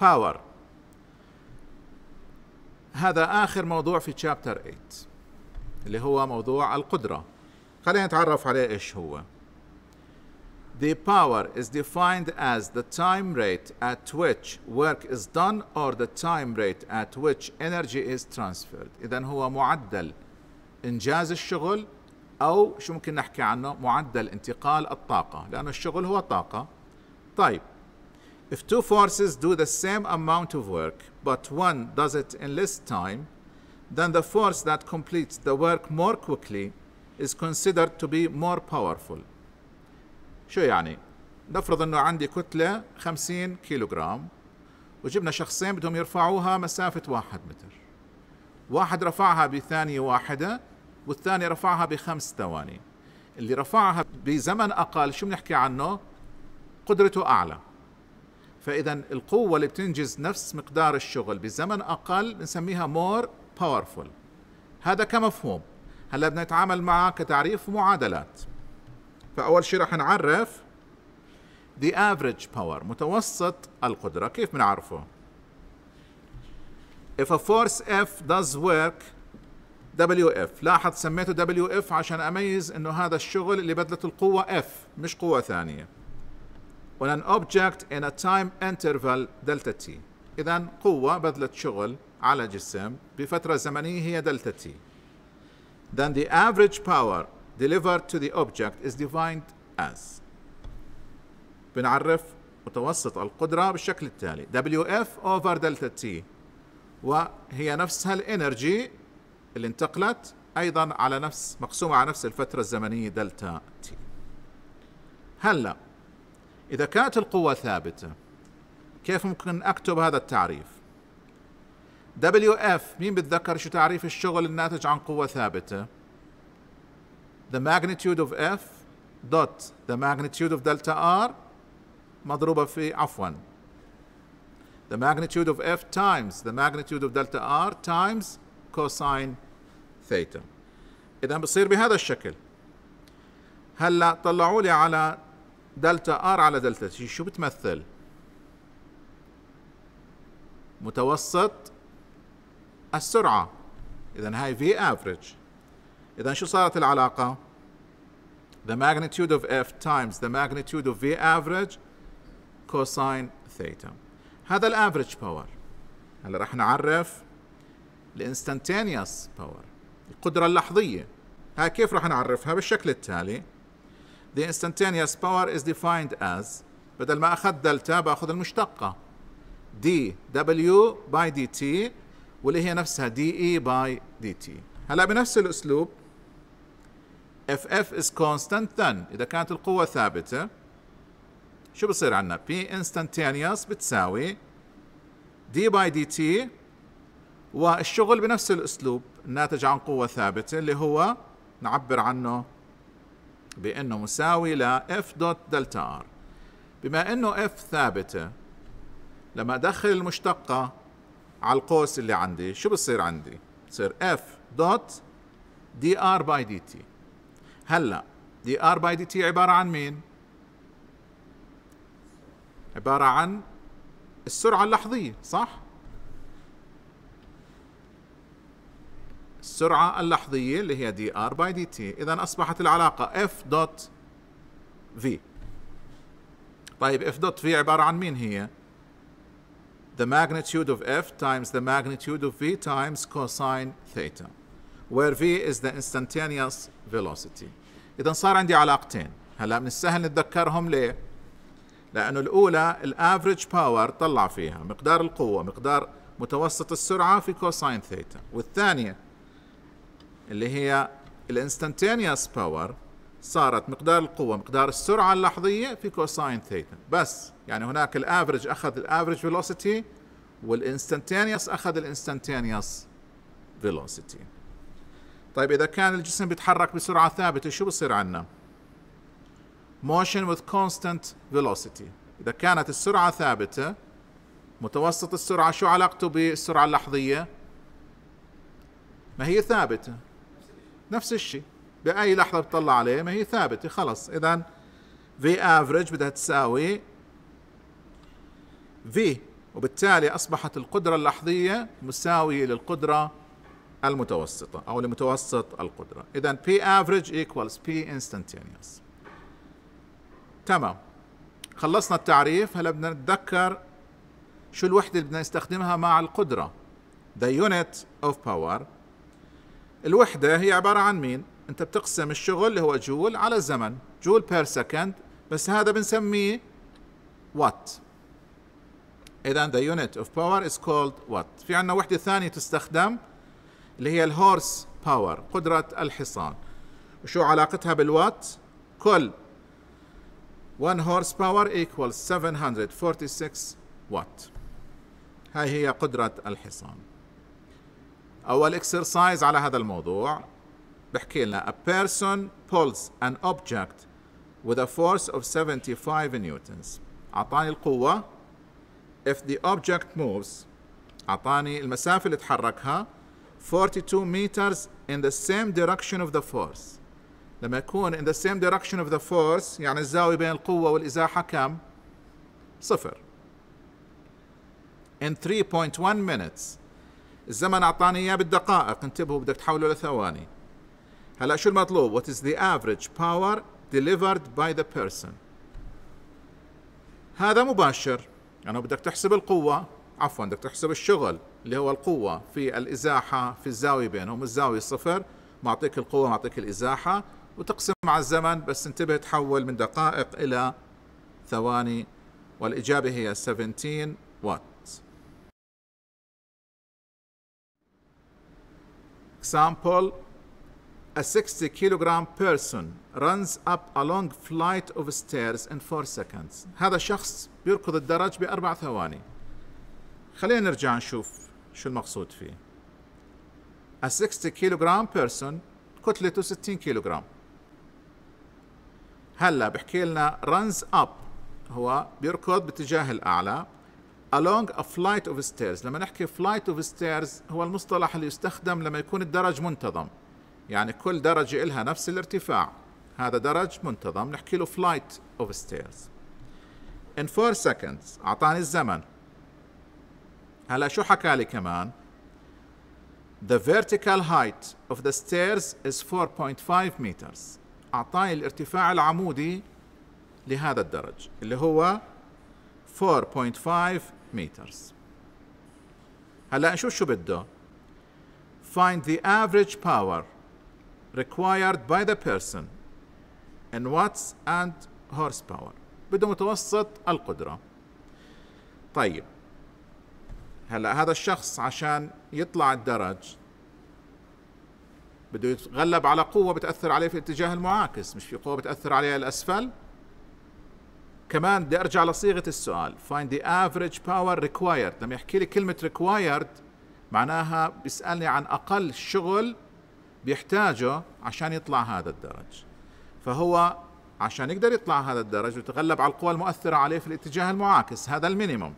باور هذا آخر موضوع في شابتر 8 اللي هو موضوع القدرة خلينا نتعرف عليه إيش هو The power is defined as the time rate at which work is done or the time rate at which energy is transferred. إذا هو معدل إنجاز الشغل أو شو ممكن نحكي عنه معدل انتقال الطاقة لأن الشغل هو طاقة. طيب If two forces do the same amount of work, but one does it in less time, then the force that completes the work more quickly is considered to be more powerful. شو يعني؟ نفرض انه عندي كتلة 50 كيلوغرام وجبنا شخصين بدهم يرفعوها مسافة واحد متر واحد رفعها بثانية واحدة والثاني رفعها بخمس ثواني اللي رفعها بزمن أقل شو بنحكي عنه؟ قدرته أعلى فاذا القوه اللي بتنجز نفس مقدار الشغل بزمن اقل بنسميها مور باورفول هذا كمفهوم هلا بدنا نتعامل معه كتعريف معادلات فاول شيء رح نعرف the average power متوسط القدرة كيف بنعرفه if a force F does work WF لاحظ سميته WF عشان أميز إنه هذا الشغل اللي بدلت القوة F مش قوة ثانية on an object in a time interval delta t إذا قوة بذلة شغل على جسم بفترة زمنية هي delta t then the average power delivered to the object is defined as بنعرف متوسط القدرة بالشكل التالي WF over delta T وهي نفسها الانرجي اللي انتقلت أيضا على نفس مقسومة على نفس الفترة الزمنية دلتا T هلأ إذا كانت القوة ثابتة كيف ممكن أكتب هذا التعريف دبليو اف مين بتذكر شو تعريف الشغل الناتج عن قوة ثابتة the magnitude of f dot the magnitude of delta r مضروبة في عفوا the magnitude of f times the magnitude of delta r times cosine theta إذا بصير بهذا الشكل هلا طلعوا لي على دلتا ار على دلتا تي شو بتمثل متوسط السرعة إذا هاي V average إذا شو صارت العلاقة the magnitude of F times the magnitude of V average cosine theta هذا average power هلا راح نعرف instantaneous power القدرة اللحظية هاي كيف راح نعرفها بالشكل التالي the instantaneous power is defined as بدل ما أخذ دلتا بأخذ المشتقة دي دبليو باي دي تي واللي هي نفسها دي اي باي دي تي هلا بنفس الأسلوب اف اف از constant then إذا كانت القوة ثابتة شو بصير عندنا بي instantaneous بتساوي دي باي دي تي والشغل بنفس الأسلوب الناتج عن قوة ثابتة اللي هو نعبر عنه بأنه مساوي ل F دوت دلتا R بما أنه F ثابتة لما أدخل المشتقة على القوس اللي عندي شو بصير عندي؟ بصير F دوت دي ار باي دي تي هلا دي ار باي دي تي عباره عن مين عباره عن السرعه اللحظيه صح السرعة اللحظية اللي هي دي ار باي دي تي إذا أصبحت العلاقة اف دوت في طيب اف دوت في عبارة عن مين هي؟ the magnitude of f times the magnitude of v times cosine theta where v is the instantaneous velocity إذا صار عندي علاقتين هلا من السهل نتذكرهم ليه؟ لأنه الأولى الافريج باور طلع فيها مقدار القوة مقدار متوسط السرعة في كوساين ثيتا والثانية اللي هي الانستنتينيوس باور صارت مقدار القوة مقدار السرعة اللحظية في كوساين ثيتا بس يعني هناك الافرج اخذ الافرج فيلوسيتي والانستنتينيوس اخذ الانستنتينيوس فيلوسيتي طيب اذا كان الجسم بيتحرك بسرعة ثابتة شو بصير عنا؟ موشن وذ كونستانت فيلوسيتي اذا كانت السرعة ثابتة متوسط السرعة شو علاقته بالسرعة اللحظية؟ ما هي ثابتة نفس الشيء باي لحظه بتطلع عليه ما هي ثابته خلص اذا في افريج بدها تساوي في وبالتالي اصبحت القدره اللحظيه مساويه للقدره المتوسطه او لمتوسط القدره اذا بي افريج ايكوالز بي انستنتينيوس تمام خلصنا التعريف هلا بدنا نتذكر شو الوحده اللي بدنا نستخدمها مع القدره the unit of power الوحدة هي عبارة عن مين؟ أنت بتقسم الشغل اللي هو جول على الزمن جول بير سكند بس هذا بنسميه وات إذا the unit of power is called وات. في عندنا وحدة ثانية تستخدم اللي هي الهورس باور قدرة الحصان وشو علاقتها بالوات؟ كل 1 هورس باور equals 746 وات هاي هي قدرة الحصان أول إكسرسايز على هذا الموضوع بحكي لنا A person pulls an object with a force of 75 newtons أعطاني القوة if the object moves أعطاني المسافة اللي تحركها 42 meters in the same direction of the force لما يكون in the same direction of the force يعني الزاوية بين القوة والإزاحة كم؟ صفر in 3.1 minutes الزمن اعطاني اياه بالدقائق انتبهوا بدك تحوله لثواني هلا شو المطلوب what is the average power delivered by the person هذا مباشر يعني بدك تحسب القوة عفوا بدك تحسب الشغل اللي هو القوة في الإزاحة في الزاوية بينهم الزاوية صفر معطيك القوة معطيك الإزاحة وتقسم مع الزمن بس انتبه تحول من دقائق إلى ثواني والإجابة هي 17 وات example, a 60 kilogram person runs up a long flight of stairs in 4 seconds. هذا شخص بيركض الدرج بأربع ثواني. خلينا نرجع نشوف شو المقصود فيه. A 60 kilogram person كتلته 60 كيلوغرام. هلا بحكي لنا runs up هو بيركض باتجاه الأعلى along a flight of stairs لما نحكي flight of stairs هو المصطلح اللي يستخدم لما يكون الدرج منتظم يعني كل درجة إلها نفس الارتفاع هذا درج منتظم نحكي له flight of stairs in four seconds أعطاني الزمن هلا شو حكى لي كمان The vertical height of the stairs is 4.5 meters أعطاني الارتفاع العمودي لهذا الدرج اللي هو 4.5 meters هلا نشوف شو بده find the average power required by the person in watts and horsepower بده متوسط القدرة طيب هلا هذا الشخص عشان يطلع الدرج بده يتغلب على قوة بتأثر عليه في الاتجاه المعاكس مش في قوة بتأثر عليه الأسفل كمان بدي ارجع لصيغه السؤال find the average power required لما يحكي لي كلمه required معناها بيسالني عن اقل شغل بيحتاجه عشان يطلع هذا الدرج فهو عشان يقدر يطلع هذا الدرج ويتغلب على القوى المؤثره عليه في الاتجاه المعاكس هذا المينيموم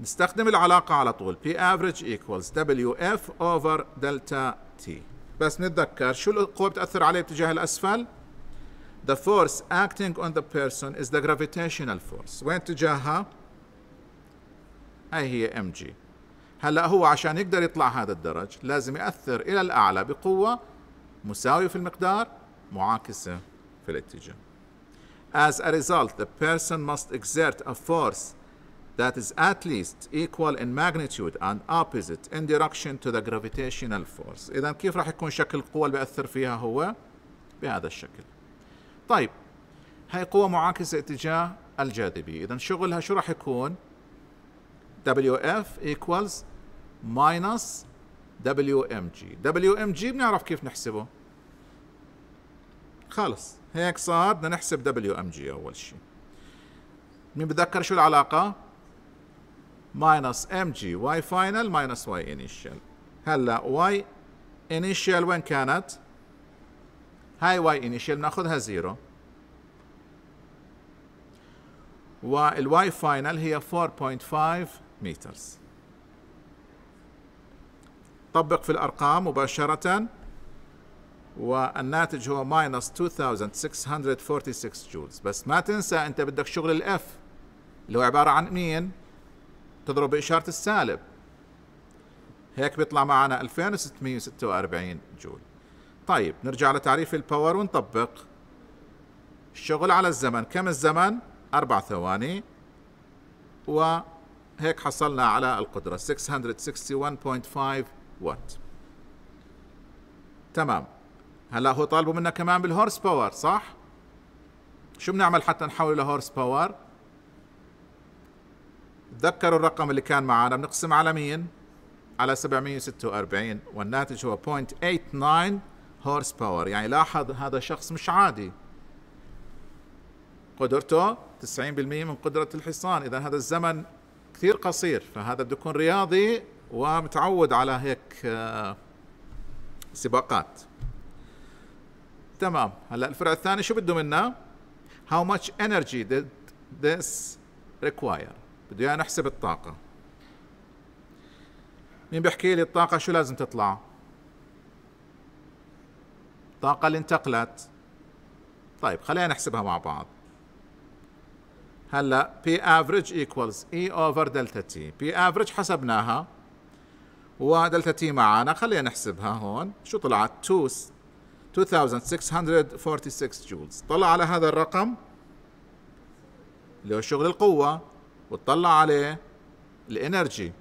نستخدم العلاقة على طول P average equals WF over delta T بس نتذكر شو القوة بتأثر عليه باتجاه الأسفل The force acting on the person is the gravitational force وين اتجاهها هاي هي mg هلا هو عشان يقدر يطلع هذا الدرج لازم يأثر إلى الأعلى بقوة مساوية في المقدار معاكسة في الاتجاه As a result, the person must exert a force that is at least equal in magnitude and opposite in direction to the gravitational force إذا كيف راح يكون شكل القوة اللي بأثر فيها هو بهذا الشكل طيب هاي قوة معاكسة اتجاه الجاذبية إذا شغلها شو راح يكون WF equals minus WMG WMG بنعرف كيف نحسبه خلص هيك صار بدنا نحسب WMG أول شيء مين بتذكر شو العلاقة minus mg y final minus y initial هلا y initial وين كانت؟ هاي y initial بناخذها زيرو والواي فاينل هي 4.5 مترز طبق في الأرقام مباشرة والناتج هو ماينس 2646 جولز بس ما تنسى أنت بدك شغل الإف اللي هو عبارة عن مين؟ تضرب بإشارة السالب هيك بيطلع معنا 2646 جول طيب نرجع لتعريف الباور ونطبق الشغل على الزمن كم الزمن؟ أربع ثواني وهيك حصلنا على القدرة 661.5 وات تمام هلا هو طالبوا منا كمان بالهورس باور صح؟ شو بنعمل حتى نحوله لهورس باور؟ تذكروا الرقم اللي كان معانا بنقسم على مين؟ على 746 والناتج هو 0.89 هورس باور يعني لاحظ هذا شخص مش عادي قدرته 90% من قدرة الحصان إذا هذا الزمن كثير قصير فهذا بده يكون رياضي ومتعود على هيك آه، سباقات تمام هلا الفرع الثاني شو بده منا؟ How much energy did this require؟ بده ايانا نحسب الطاقة مين بيحكي لي الطاقة شو لازم تطلع؟ الطاقة اللي انتقلت طيب خلينا نحسبها مع بعض هلا P average equals E over delta T P average حسبناها ودلتا T معانا خلينا نحسبها هون شو طلعت 2646 جولز طلع على هذا الرقم اللي هو شغل القوة وتطلع عليه الانرجي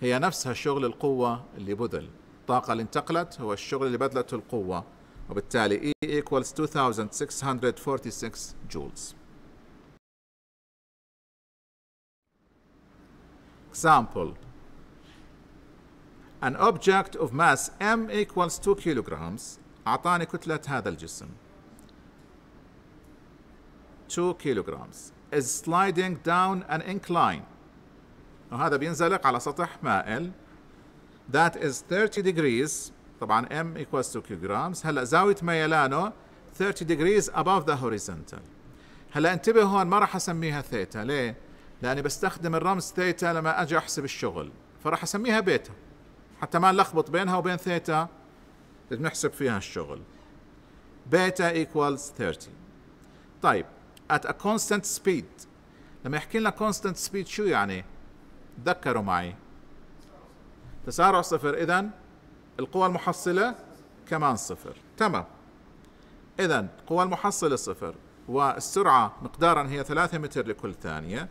هي نفسها شغل القوة اللي بذل الطاقة اللي انتقلت هو الشغل اللي بذلته القوة وبالتالي E equals 2646 joules Example An object of mass M equals 2 kilograms أعطاني كتلة هذا الجسم 2 kilograms is sliding down an incline وهذا بينزلق على سطح مائل that is 30 degrees طبعا m equals to kilograms هلا زاوية ميلانه 30 degrees above the horizontal هلا انتبه هون ما راح اسميها ثيتا ليه؟ لاني بستخدم الرمز ثيتا لما اجي احسب الشغل فراح اسميها بيتا حتى ما نلخبط بينها وبين ثيتا اللي بنحسب فيها الشغل بيتا equals 30 طيب at a constant speed لما يحكي لنا constant speed شو يعني تذكروا معي تسارع صفر إذا القوى المحصلة كمان صفر تمام إذا القوى المحصلة صفر والسرعة مقدارا هي 3 متر لكل ثانية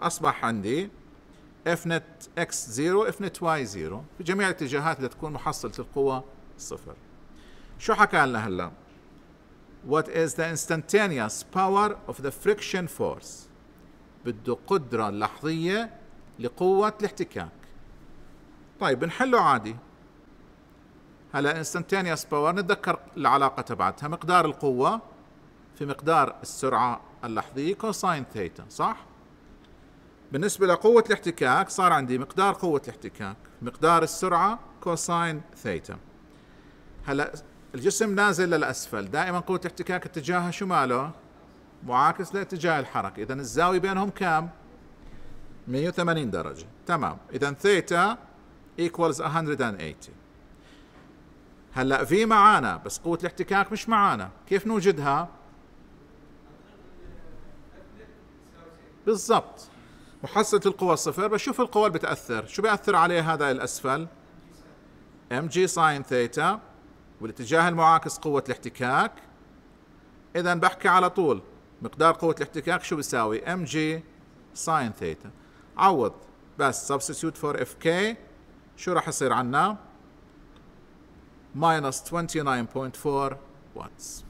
أصبح عندي اف نت اكس 0 اف نت واي 0 في جميع الاتجاهات اللي تكون محصلة القوى صفر شو حكى لنا هلا؟ what is the instantaneous power of the friction force بده قدرة لحظية لقوة الاحتكاك طيب نحله عادي هلا instantaneous power نتذكر العلاقة تبعتها مقدار القوة في مقدار السرعة اللحظية كوساين ثيتا صح؟ بالنسبة لقوة الاحتكاك صار عندي مقدار قوة الاحتكاك مقدار السرعة كوساين ثيتا هلا الجسم نازل للأسفل دائما قوة الاحتكاك اتجاهها شماله معاكس لاتجاه الحركة إذا الزاوية بينهم كام 180 درجة تمام إذا ثيتا ايكوالز 180 هلا في معانا بس قوة الاحتكاك مش معانا كيف نوجدها بالضبط محصلة القوى صفر بشوف القوى اللي بتأثر شو بيأثر عليها هذا الأسفل ام جي ساين ثيتا والاتجاه المعاكس قوة الاحتكاك إذا بحكي على طول مقدار قوة الاحتكاك شو بيساوي ام جي ساين ثيتا عوض بس substitute اف كي شو راح يصير عنا ماينس 29.4 واتس